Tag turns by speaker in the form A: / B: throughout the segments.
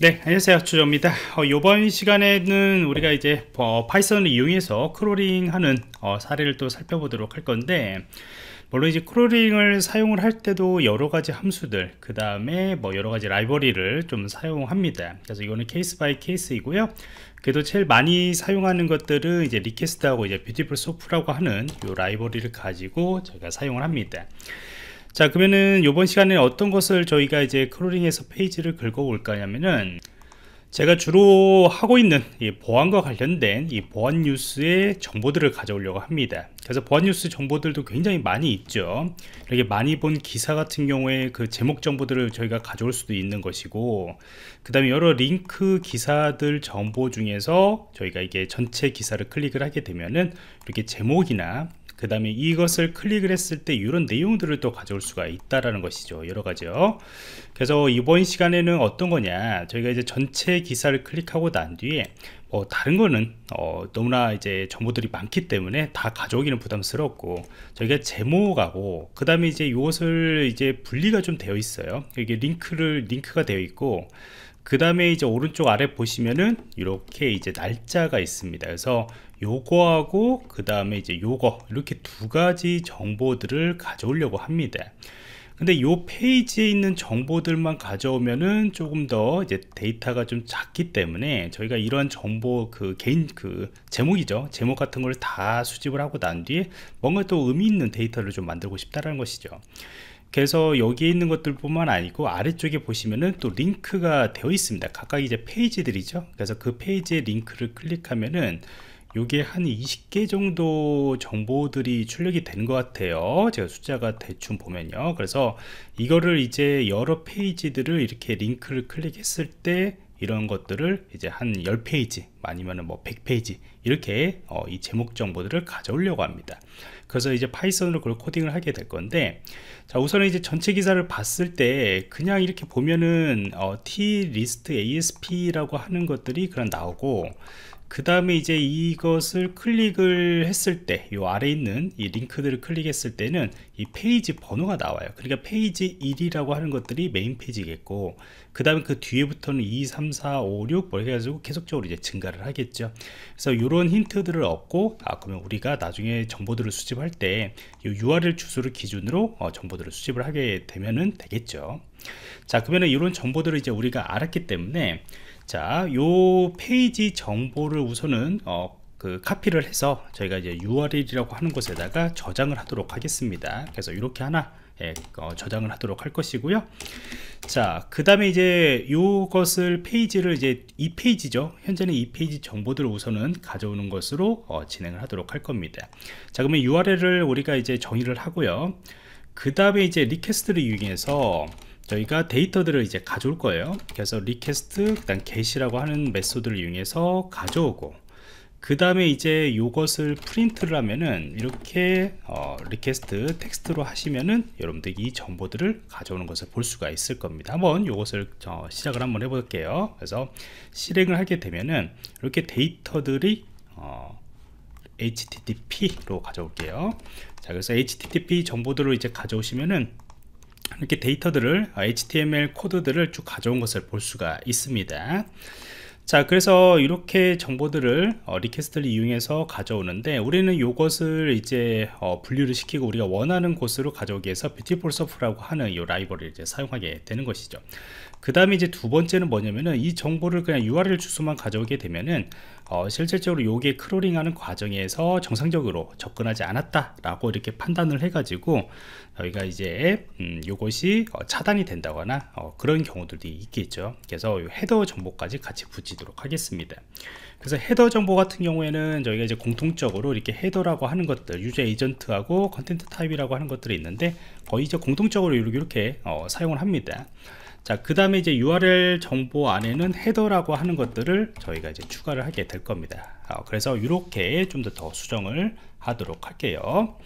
A: 네 안녕하세요 주저입니다 어, 이번 시간에는 우리가 이제 어, 파이썬을 이용해서 크롤링 하는 어, 사례를 또 살펴보도록 할 건데 물론 이제 크롤링을 사용을 할 때도 여러 가지 함수들 그 다음에 뭐 여러 가지 라이버리를 좀 사용합니다 그래서 이거는 케이스 바이 케이스이고요 그래도 제일 많이 사용하는 것들은 이제 리퀘스트하고 이제 뷰티풀 소프라고 하는 이 라이버리를 가지고 저희가 사용을 합니다 자 그러면은 이번 시간에 어떤 것을 저희가 이제 크롤링해서 페이지를 긁어볼 까냐면은 제가 주로 하고 있는 보안과 관련된 이 보안 뉴스의 정보들을 가져오려고 합니다. 그래서 보안 뉴스 정보들도 굉장히 많이 있죠. 이렇게 많이 본 기사 같은 경우에 그 제목 정보들을 저희가 가져올 수도 있는 것이고, 그 다음에 여러 링크 기사들 정보 중에서 저희가 이게 전체 기사를 클릭을 하게 되면은 이렇게 제목이나 그 다음에 이것을 클릭을 했을 때 이런 내용들을 또 가져올 수가 있다라는 것이죠 여러 가지요 그래서 이번 시간에는 어떤 거냐 저희가 이제 전체 기사를 클릭하고 난 뒤에 뭐 다른 거는 어 너무나 이제 정보들이 많기 때문에 다 가져오기는 부담스럽고 저희가 제목하고 그 다음에 이제 이것을 이제 분리가 좀 되어 있어요 이게 링크를 링크가 되어 있고 그 다음에 이제 오른쪽 아래 보시면은 이렇게 이제 날짜가 있습니다 그래서 요거하고 그 다음에 이제 요거 이렇게 두 가지 정보들을 가져오려고 합니다 근데 요 페이지에 있는 정보들만 가져오면은 조금 더 이제 데이터가 좀 작기 때문에 저희가 이러한 정보 그 개인 그 제목이죠 제목 같은 걸 다 수집을 하고 난 뒤에 뭔가 또 의미 있는 데이터를 좀 만들고 싶다라는 것이죠 그래서 여기에 있는 것들 뿐만 아니고 아래쪽에 보시면은 또 링크가 되어 있습니다 각각 이제 페이지들이죠 그래서 그 페이지에 링크를 클릭하면은 요게 한 20개 정도 정보들이 출력이 된 것 같아요 제가 숫자가 대충 보면요 그래서 이거를 이제 여러 페이지들을 이렇게 링크를 클릭했을 때 이런 것들을 이제 한 10페이지 아니면 뭐 100페이지 이렇게 어, 이 제목 정보들을 가져오려고 합니다 그래서 이제 파이썬으로 그걸 코딩을 하게 될 건데 자 우선은 이제 전체 기사를 봤을 때 그냥 이렇게 보면은 어, t list asp라고 하는 것들이 그런 나오고 그 다음에 이제 이것을 클릭을 했을 때이 아래 있는 이 링크들을 클릭했을 때는 이 페이지 번호가 나와요 그러니까 페이지 1이라고 하는 것들이 메인 페이지겠고 그 다음에 그 뒤에부터는 2, 3, 4, 5, 6뭐 해가지고 계속적으로 이제 증가를 하겠죠 그래서 이런 힌트들을 얻고 아 그러면 우리가 나중에 정보들을 수집할 때 이 URL 주소를 기준으로 어, 정보들을 수집을 하게 되면은 되겠죠 자그러면 이런 정보들을 이제 우리가 알았기 때문에 자, 요 페이지 정보를 우선은 어, 그 카피를 해서 저희가 이제 URL이라고 하는 곳에다가 저장을 하도록 하겠습니다. 그래서 이렇게 하나 예, 어, 저장을 하도록 할 것이고요. 자, 그 다음에 이제 요것을 페이지를 이제 이 페이지죠. 현재는 이 페이지 정보들을 우선은 가져오는 것으로 어, 진행을 하도록 할 겁니다. 자, 그러면 URL을 우리가 이제 정의를 하고요. 그 다음에 이제 리퀘스트를 이용해서 저희가 데이터들을 이제 가져올 거예요 그래서 리 e 스트 그다음 get이라고 하는 메소드를 이용해서 가져오고 그 다음에 이제 이것을 프린트를 하면은 이렇게 어, 리퀘스트 텍스트로 하시면은 여러분들이 이 정보들을 가져오는 것을 볼 수가 있을 겁니다 한번 이것을 어, 시작을 한번 해 볼게요 그래서 실행을 하게 되면은 이렇게 데이터들이 어, http로 가져올게요 자 그래서 http 정보들을 이제 가져오시면은 이렇게 데이터들을 아, HTML 코드들을 쭉 가져온 것을 볼 수가 있습니다 자 그래서 이렇게 정보들을 어, 리퀘스트를 이용해서 가져오는데 우리는 요것을 이제 어, 분류를 시키고 우리가 원하는 곳으로 가져오기 위해서 뷰티폴 서프라고 하는 이라이브러 이제 사용하게 되는 것이죠 그 다음에 이제 두 번째는 뭐냐면은 이 정보를 그냥 URL 주소만 가져오게 되면은 어 실질적으로 요게 크롤링하는 과정에서 정상적으로 접근하지 않았다라고 이렇게 판단을 해가지고 저희가 이제 음 요것이 어 차단이 된다거나 어 그런 경우들이 있겠죠. 그래서 헤더 정보까지 같이 붙이도록 하겠습니다. 그래서 헤더 정보 같은 경우에는 저희가 이제 공통적으로 이렇게 헤더라고 하는 것들 유저 에이전트하고 컨텐츠 타입이라고 하는 것들이 있는데 거의 이제 공통적으로 이렇게, 이렇게 어, 사용을 합니다. 자, 그 다음에 이제 URL 정보 안에는 헤더라고 하는 것들을 저희가 이제 추가를 하게 될 겁니다. 어, 그래서 이렇게 좀 더 더 수정을 하도록 할게요.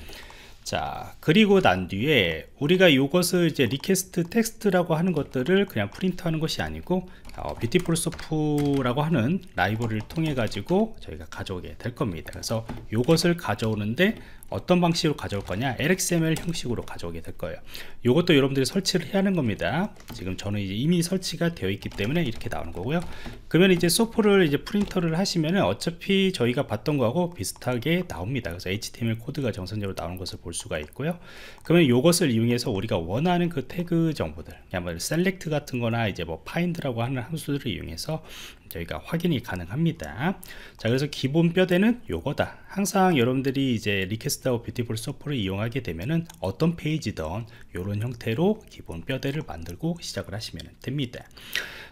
A: 자, 그리고 난 뒤에 우리가 이것을 이제 리퀘스트 텍스트라고 하는 것들을 그냥 프린트하는 것이 아니고 어, 뷰티풀 소프라고 하는 라이브를 통해 가지고 저희가 가져오게 될 겁니다. 그래서 이것을 가져오는데 어떤 방식으로 가져올 거냐 LXML 형식으로 가져오게 될 거예요 이것도 여러분들이 설치를 해야 하는 겁니다 지금 저는 이제 이미 설치가 되어 있기 때문에 이렇게 나오는 거고요 그러면 이제 소프를 이제 프린터를 하시면 어차피 저희가 봤던 거하고 비슷하게 나옵니다 그래서 HTML 코드가 정선적으로 나오는 것을 볼 수가 있고요 그러면 이것을 이용해서 우리가 원하는 그 태그 정보들 그냥 뭐 셀렉트 같은 거나 이제 뭐 파인드라고 하는 함수들을 이용해서 저희가 확인이 가능합니다 자 그래서 기본 뼈대는 요거다 항상 여러분들이 이제 리퀘스트 아웃 뷰티풀 소프를 이용하게 되면은 어떤 페이지든 요런 형태로 기본 뼈대를 만들고 시작을 하시면 됩니다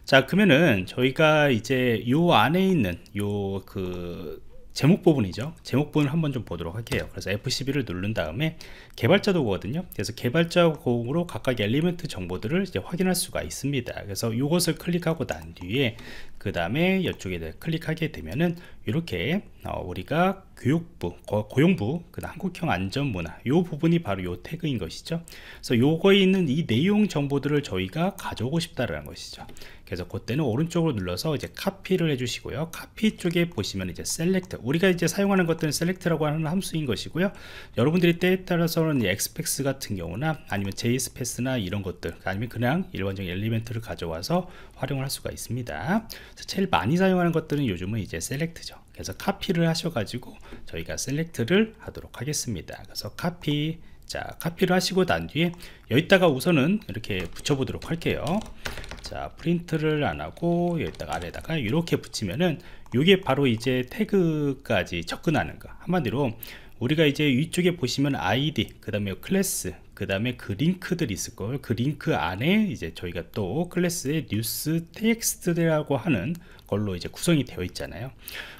A: 자 그러면은 저희가 이제 요 안에 있는 요 그 제목 부분이죠 제목 부분을 한번 좀 보도록 할게요 그래서 F12를 누른 다음에 개발자 도구거든요 그래서 개발자 도구로 각각 의 엘리멘트 정보들을 이제 확인할 수가 있습니다 그래서 이것을 클릭하고 난 뒤에 그 다음에 이쪽에 클릭하게 되면은 이렇게 어, 우리가 교육부 고용부 그 한국형 안전문화 이 부분이 바로 요 태그인 것이죠 그래서 요거에 있는 이 내용 정보들을 저희가 가져오고 싶다라는 것이죠 그래서 그때는 오른쪽으로 눌러서 이제 카피를 해주시고요 카피 쪽에 보시면 이제 셀렉트 우리가 이제 사용하는 것들은 셀렉트라고 하는 함수인 것이고요 여러분들이 때에 따라서는 엑스펙스 같은 경우나 아니면 제이스패스나 이런 것들 아니면 그냥 일반적인 엘리멘트를 가져와서 활용을 할 수가 있습니다 제일 많이 사용하는 것들은 요즘은 이제 셀렉트죠 그래서 카피를 하셔가지고 저희가 셀렉트를 하도록 하겠습니다 그래서 카피 자 카피를 하시고 난 뒤에 여기다가 우선은 이렇게 붙여보도록 할게요 자 프린트를 안하고 여기다가 아래다가 이렇게 붙이면은 이게 바로 이제 태그까지 접근하는 거 한마디로 우리가 이제 위쪽에 보시면 id 그 다음에 클래스 그 다음에 그 링크들이 있을 거예요 그 링크 안에 이제 저희가 또 클래스의 뉴스 텍스트라고 하는 걸로 이제 구성이 되어 있잖아요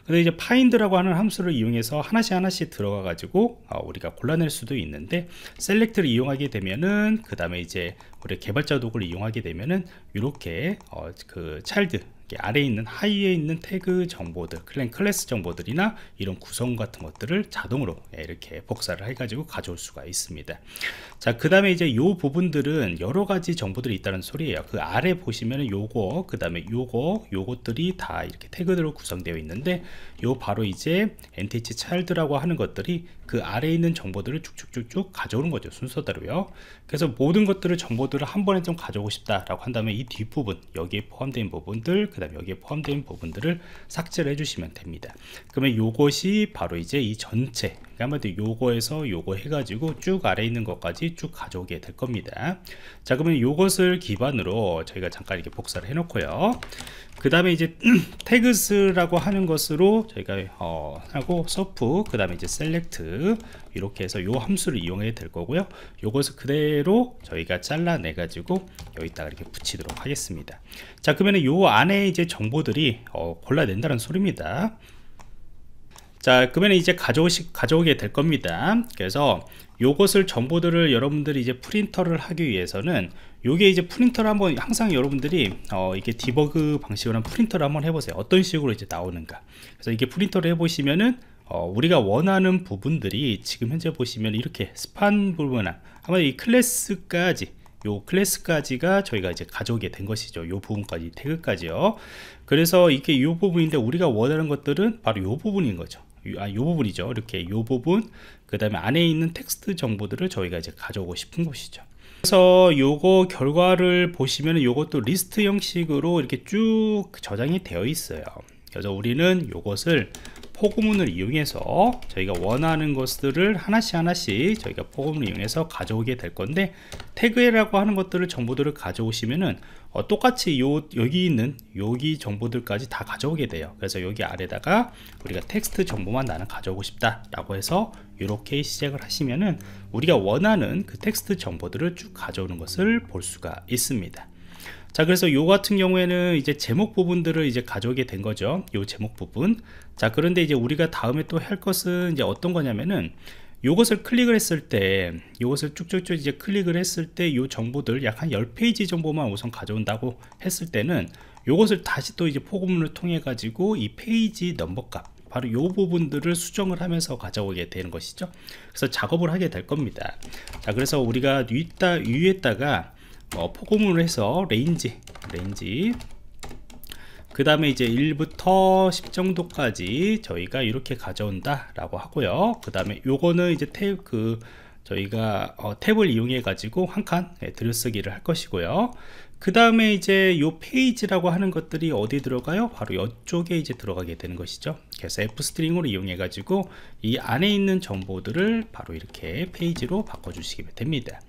A: 근데 이제 파인드라고 하는 함수를 이용해서 하나씩 하나씩 들어가 가지고 아, 우리가 골라낼 수도 있는데 셀렉트를 이용하게 되면은 그 다음에 이제 우리 개발자 도구를 이용하게 되면은 이렇게 어, 그 차일드 아래에 있는 하위에 있는 태그 정보들 클랜 클래스 정보들이나 이런 구성 같은 것들을 자동으로 예, 이렇게 복사를 해가지고 가져올 수가 있습니다 자 그 다음에 이제 요 부분들은 여러 가지 정보들이 있다는 소리예요 그 아래 보시면은 요거 그 다음에 요거 요것들이 다 이렇게 태그들로 구성되어 있는데 요 바로 이제 nth child라고 하는 것들이 그 아래에 있는 정보들을 쭉쭉쭉쭉 가져오는 거죠 순서대로요 그래서 모든 것들을 정보들을 한 번에 좀 가져오고 싶다라고 한다면 이 뒷부분 여기에 포함된 부분들 그 다음 에 여기에 포함된 부분들을 삭제를 해주시면 됩니다 그러면 요것이 바로 이제 이 전체 한마디로 요거에서 요거 해가지고 쭉 아래 있는 것까지 쭉 가져오게 될 겁니다 자 그러면 요것을 기반으로 저희가 잠깐 이렇게 복사를 해 놓고요 그 다음에 이제 태그스라고 하는 것으로 저희가 어, 하고 서프 그 다음에 이제 셀렉트 이렇게 해서 요 함수를 이용해야 될 거고요 요것을 그대로 저희가 잘라내 가지고 여기다가 이렇게 붙이도록 하겠습니다 자 그러면 요 안에 이제 정보들이 어, 골라낸다는 소리입니다 자 그러면 이제 가져오시, 가져오게 될 겁니다 그래서 요것을 정보들을 여러분들이 이제 프린터를 하기 위해서는 요게 이제 프린터를 한번 항상 여러분들이 어 이게 디버그 방식으로 한 프린터를 한번 해보세요 어떤 식으로 이제 나오는가 그래서 이게 프린터를 해보시면은 어 우리가 원하는 부분들이 지금 현재 보시면 이렇게 스판 부분이나 아마 이 클래스까지 요 클래스까지가 저희가 이제 가져오게 된 것이죠 요 부분까지 태그까지요 그래서 이게 요 부분인데 우리가 원하는 것들은 바로 요 부분인 거죠 아, 요 부분이죠. 이렇게 요 부분, 그 다음에 안에 있는 텍스트 정보들을 저희가 이제 가져오고 싶은 것이죠. 그래서 요거 결과를 보시면 요것도 리스트 형식으로 이렇게 쭉 저장이 되어 있어요. 그래서 우리는 요것을 포고문을 이용해서 저희가 원하는 것들을 하나씩 하나씩 저희가 포고문을 이용해서 가져오게 될 건데 태그라고 하는 것들을 정보들을 가져오시면은 어, 똑같이 요 여기 있는 여기 정보들까지 다 가져오게 돼요 그래서 여기 아래다가 우리가 텍스트 정보만 나는 가져오고 싶다 라고 해서 이렇게 시작을 하시면은 우리가 원하는 그 텍스트 정보들을 쭉 가져오는 것을 볼 수가 있습니다 자 그래서 요 같은 경우에는 이제 제목 부분들을 이제 가져오게 된 거죠 요 제목 부분 자 그런데 이제 우리가 다음에 또 할 것은 이제 어떤 거냐면은 요것을 클릭을 했을 때 요것을 쭉쭉쭉 이제 클릭을 했을 때 요 정보들 약 한 10페이지 정보만 우선 가져온다고 했을 때는 요것을 다시 또 이제 포고문을 통해 가지고 이 페이지 넘버 값 바로 요 부분들을 수정을 하면서 가져오게 되는 것이죠 그래서 작업을 하게 될 겁니다 자 그래서 우리가 위에다가 어, 포고문을 해서 레인지 레인지 그 다음에 이제 1부터 10 정도까지 저희가 이렇게 가져온다 라고 하고요 그 다음에 요거는 이제 탭그 저희가 어, 탭을 이용해 가지고 한칸 네, 들여쓰기를 할 것이고요 그 다음에 이제 요 페이지라고 하는 것들이 어디 들어가요? 바로 이쪽에 이제 들어가게 되는 것이죠 그래서 F 스트링으로 이용해 가지고 이 안에 있는 정보들을 바로 이렇게 페이지로 바꿔 주시면 됩니다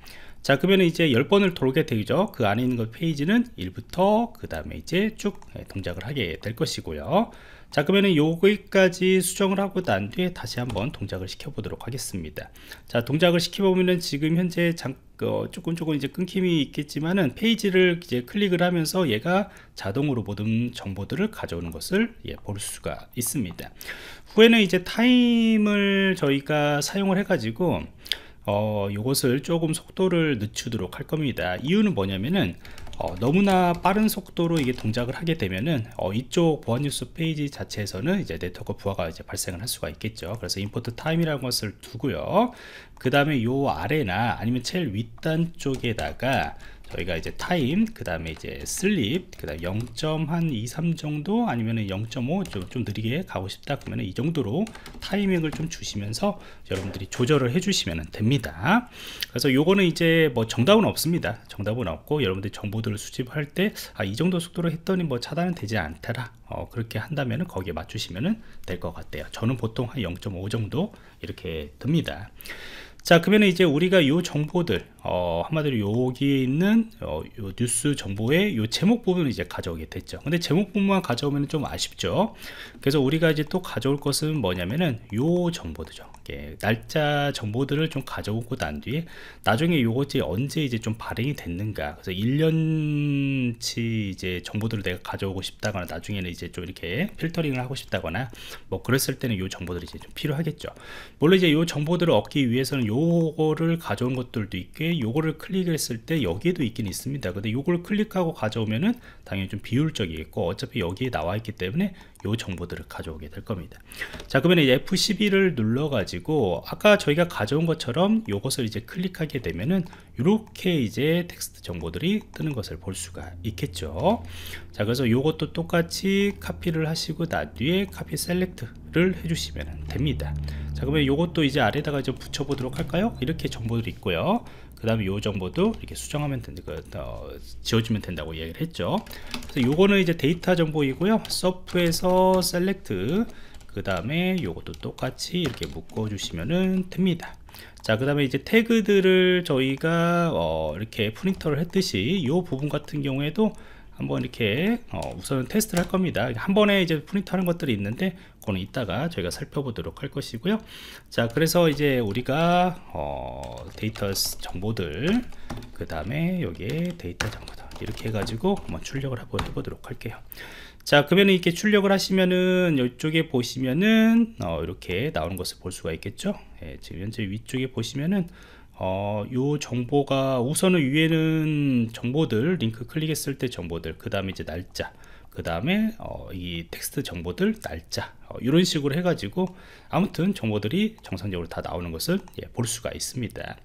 A: 자 그러면 이제 10번을 돌게 되죠 그 안에 있는 것 페이지는 1부터 그 다음에 이제 쭉 네, 동작을 하게 될 것이고요 자 그러면은 여기까지 수정을 하고 난 뒤에 다시 한번 동작을 시켜 보도록 하겠습니다 자 동작을 시켜 보면은 지금 현재 장, 어, 조금 조금 이제 끊김이 있겠지만은 페이지를 이제 클릭을 하면서 얘가 자동으로 모든 정보들을 가져오는 것을 예, 볼 수가 있습니다 후에는 이제 타임을 저희가 사용을 해 가지고 어, 이것을 조금 속도를 늦추도록 할 겁니다 이유는 뭐냐면은 어, 너무나 빠른 속도로 이게 동작을 하게 되면은 어, 이쪽 보안 뉴스 페이지 자체에서는 이제 네트워크 부하가 이제 발생을 할 수가 있겠죠 그래서 임포트 타임이라는 것을 두고요 그 다음에 요 아래나 아니면 제일 윗단 쪽에다가 저희가 이제 타임 그 다음에 이제 슬립 그 다음 0.23 정도 아니면 0.5좀 좀 느리게 가고 싶다 그러면 이 정도로 타이밍을 좀 주시면서 여러분들이 조절을 해주시면 됩니다 그래서 요거는 이제 뭐 정답은 없습니다 정답은 없고 여러분들이 정보들을 수집할 때아이 정도 속도로 했더니 뭐 차단은 되지 않더라 어, 그렇게 한다면 거기에 맞추시면 될 것 같아요 저는 보통 한 0.5 정도 이렇게 듭니다 자 그러면 이제 우리가 요 정보들 어, 한마디로 여기 에 있는 어, 뉴스 정보의 요 제목 부분을 이제 가져오게 됐죠 근데 제목 부분만 가져오면 좀 아쉽죠 그래서 우리가 이제 또 가져올 것은 뭐냐면은 요 정보들죠 예, 날짜 정보들을 좀 가져오고 난 뒤에 나중에 요것이 언제 이제 좀 발행이 됐는가 그래서 1년치 이제 정보들을 내가 가져오고 싶다거나 나중에는 이제 좀 이렇게 필터링을 하고 싶다거나 뭐 그랬을 때는 요 정보들이 이제 좀 필요하겠죠 물론 이제 요 정보들을 얻기 위해서는 요 요거를 가져온 것들도 있게 요거를 클릭했을 때 여기에도 있긴 있습니다 근데 요걸 클릭하고 가져오면은 당연히 좀 비율적이겠고 어차피 여기에 나와 있기 때문에 요 정보들을 가져오게 될 겁니다 자 그러면 F12를 눌러 가지고 아까 저희가 가져온 것처럼 요것을 이제 클릭하게 되면은 이렇게 이제 텍스트 정보들이 뜨는 것을 볼 수가 있겠죠 자 그래서 요것도 똑같이 카피를 하시고 나 뒤에 카피 셀렉트를 해주시면 됩니다 자 그러면 요것도 이제 아래다가 좀 붙여보도록 할까요? 이렇게 정보들이 있고요. 그 다음에 요 정보도 이렇게 수정하면 된다, 그, 어, 지워주면 된다고 이야기를 했죠. 그래서 요거는 이제 데이터 정보이고요. 서프에서 셀렉트, 그 다음에 요것도 똑같이 이렇게 묶어주시면 됩니다. 자, 그 다음에 이제 태그들을 저희가, 어, 이렇게 프린터를 했듯이 요 부분 같은 경우에도 한번 이렇게 어, 우선 테스트를 할 겁니다 한 번에 이제 프린트 하는 것들이 있는데 그거는 이따가 저희가 살펴보도록 할 것이고요 자 그래서 이제 우리가 어, 데이터 정보들 그 다음에 여기에 데이터 정보들 이렇게 해가지고 한번 출력을 한번 해보도록 할게요 자 그러면 이렇게 출력을 하시면은 이쪽에 보시면은 어, 이렇게 나오는 것을 볼 수가 있겠죠 예, 지금 현재 위쪽에 보시면은 어, 요 정보가 우선은 위에는 정보들 링크 클릭했을 때 정보들 그 다음에 이제 날짜 그 다음에 어, 이 텍스트 정보들 날짜 어, 이런 식으로 해가지고 아무튼 정보들이 정상적으로 다 나오는 것을 예, 볼 수가 있습니다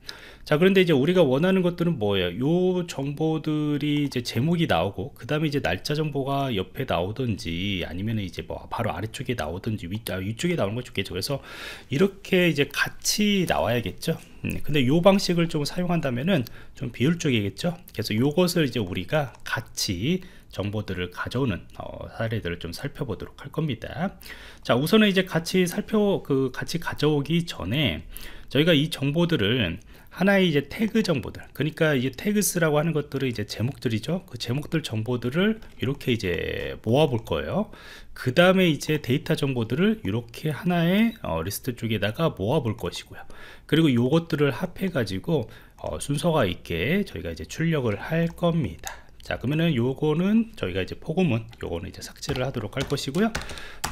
A: 자 그런데 이제 우리가 원하는 것들은 뭐예요 요 정보들이 이제 제목이 나오고 그 다음에 이제 날짜 정보가 옆에 나오든지 아니면 이제 뭐 바로 아래쪽에 나오든지 위, 아, 위쪽에 나오는 것 좋겠죠 그래서 이렇게 이제 같이 나와야겠죠 음, 근데 요 방식을 좀 사용한다면은 좀 비율적이겠죠 그래서 요것을 이제 우리가 같이 정보들을 가져오는 어, 사례들을 좀 살펴보도록 할 겁니다. 자, 우선은 이제 같이 살펴 그 같이 가져오기 전에 저희가 이 정보들을 하나의 이제 태그 정보들 그러니까 이제 태그스라고 하는 것들을 이제 제목들이죠 그 제목들 정보들을 이렇게 이제 모아 볼 거예요 그 다음에 이제 데이터 정보들을 이렇게 하나의 어, 리스트 쪽에다가 모아 볼 것이고요 그리고 요것들을 합해 가지고 어, 순서가 있게 저희가 이제 출력을 할 겁니다 자 그러면은 요거는 저희가 이제 포고문 요거는 이제 삭제를 하도록 할 것이고요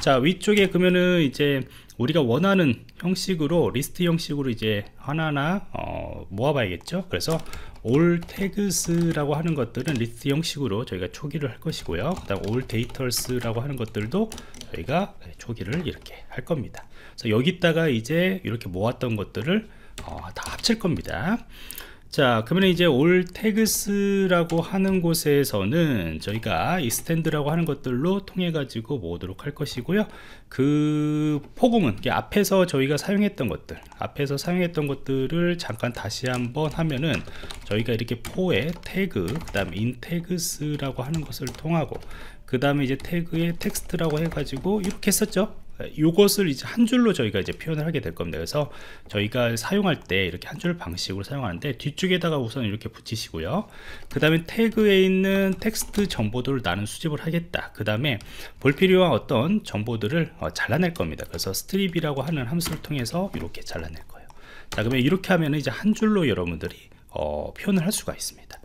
A: 자 위쪽에 그러면은 이제 우리가 원하는 형식으로 리스트 형식으로 이제 하나하나 어, 모아봐야겠죠 그래서 올 l 그스라고 하는 것들은 리스트 형식으로 저희가 초기를 할 것이고요 그 다음 all d a t 라고 하는 것들도 저희가 초기를 이렇게 할 겁니다 그래서 여기다가 이제 이렇게 모았던 것들을 어, 다 합칠 겁니다 자 그러면 이제 올 태그스라고 하는 곳에서는 저희가 이 스탠드라고 하는 것들로 통해 가지고 모으도록 할 것이고요 그 포금은 앞에서 저희가 사용했던 것들 앞에서 사용했던 것들을 잠깐 다시 한번 하면은 저희가 이렇게 포에 태그 그 다음 인 태그스라고 하는 것을 통하고 그 다음에 이제 태그에 텍스트라고 해가지고 이렇게 했었죠 이것을 이제 한 줄로 저희가 이제 표현을 하게 될 겁니다. 그래서 저희가 사용할 때 이렇게 한 줄 방식으로 사용하는데 뒤쪽에다가 우선 이렇게 붙이시고요. 그 다음에 태그에 있는 텍스트 정보들을 나는 수집을 하겠다. 그 다음에 볼필요한 어떤 정보들을 어, 잘라낼 겁니다. 그래서 스트립이라고 하는 함수를 통해서 이렇게 잘라낼 거예요. 자, 그러면 이렇게 하면 이제 한 줄로 여러분들이 어, 표현을 할 수가 있습니다.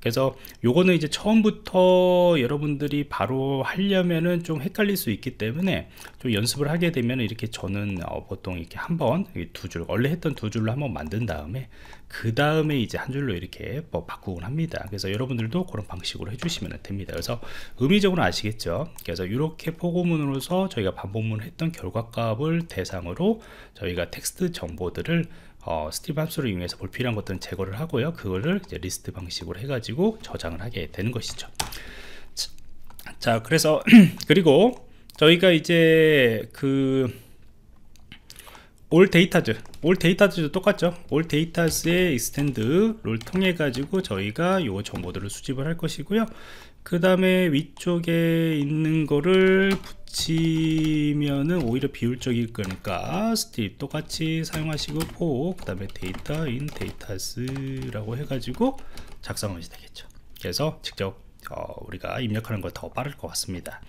A: 그래서 요거는 이제 처음부터 여러분들이 바로 하려면은 좀 헷갈릴 수 있기 때문에 좀 연습을 하게 되면 이렇게 저는 어, 보통 이렇게 한번 두 줄 원래 했던 두 줄로 한번 만든 다음에 그 다음에 이제 한 줄로 이렇게 뭐 바꾸곤 합니다 그래서 여러분들도 그런 방식으로 해주시면 됩니다 그래서 의미적으로 아시겠죠 그래서 이렇게 포고문으로서 저희가 반복문 을 했던 결과값을 대상으로 저희가 텍스트 정보들을 어, 스티브 함수를 이용해서 불필요한 것들은 제거를 하고요 그거를 이제 리스트 방식으로 해가지고 저장을 하게 되는 것이죠 자 그래서 그리고 저희가 이제 그올 데이터즈 올 데이터즈도 똑같죠 올 데이터즈의 익스텐드를 통해 가지고 저희가 요 정보들을 수집을 할 것이고요 그 다음에 위쪽에 있는 거를 붙이면은 오히려 비율적일 거니까 스팁 똑같이 사용하시고 포그 다음에 데이터 인데이터즈라고 해가지고 작성하시 되겠죠 그래서 직접 어, 우리가 입력하는 것 더 빠를 것 같습니다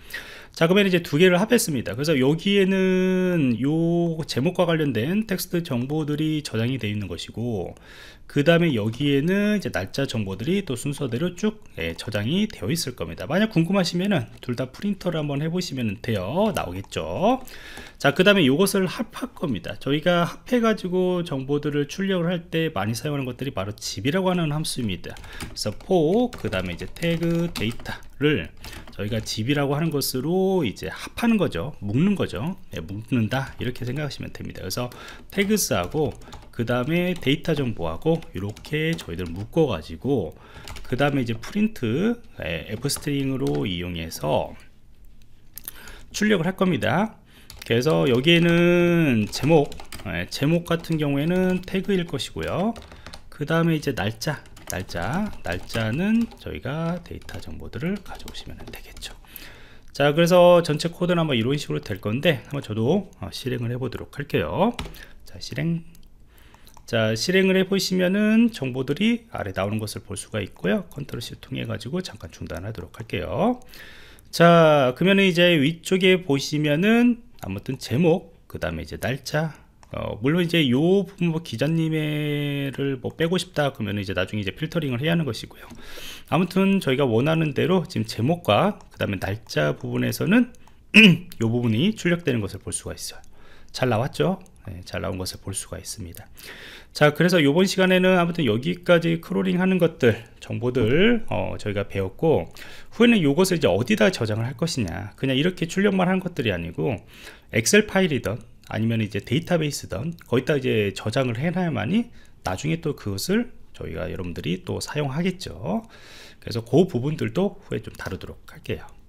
A: 자 그러면 이제 두 개를 합했습니다 그래서 여기에는 요 제목과 관련된 텍스트 정보들이 저장이 되어 있는 것이고 그 다음에 여기에는 이제 날짜 정보들이 또 순서대로 쭉 예, 저장이 되어 있을 겁니다 만약 궁금하시면은 둘 다 프린터를 한번 해보시면 돼요 나오겠죠 자 그 다음에 요것을 합할 겁니다 저희가 합해 가지고 정보들을 출력을 할 때 많이 사용하는 것들이 바로 집이라고 하는 함수입니다 그래서 포그 다음에 이제 태그 데이터를 저희가 집이라고 하는 것으로 이제 합하는 거죠 묶는 거죠 네, 묶는다 이렇게 생각하시면 됩니다 그래서 태그스하고 그 다음에 데이터 정보하고 이렇게 저희들 묶어 가지고 그 다음에 이제 프린트 네, f 스트링으로 이용해서 출력을 할 겁니다 그래서 여기에는 제목 네, 제목 같은 경우에는 태그일 것이고요 그 다음에 이제 날짜 날짜 날짜는 저희가 데이터 정보들을 가져오시면 되겠죠 자 그래서 전체 코드는 한번 이런 식으로 될 건데 한번 저도 어, 실행을 해 보도록 할게요 자 실행 자 실행을 해 보시면은 정보들이 아래 나오는 것을 볼 수가 있고요 컨트롤 C 통해 가지고 잠깐 중단하도록 할게요 자 그러면 이제 위쪽에 보시면은 아무튼 제목 그 다음에 이제 날짜 어, 물론 이제 요 부분 뭐기자님을뭐 빼고 싶다 그러면 이제 나중에 이제 필터링을 해야 하는 것이고요. 아무튼 저희가 원하는 대로 지금 제목과 그 다음에 날짜 부분에서는 요 부분이 출력되는 것을 볼 수가 있어요. 잘 나왔죠? 네, 잘 나온 것을 볼 수가 있습니다. 자, 그래서 요번 시간에는 아무튼 여기까지 크롤링 하는 것들, 정보들 어, 저희가 배웠고 후에는 요것을 이제 어디다 저장을 할 것이냐 그냥 이렇게 출력만 한 것들이 아니고 엑셀 파일이든 아니면 이제 데이터베이스든 거기다 이제 저장을 해놔야만이 나중에 또 그것을 저희가 여러분들이 또 사용하겠죠 그래서 그 부분들도 후에 좀 다루도록 할게요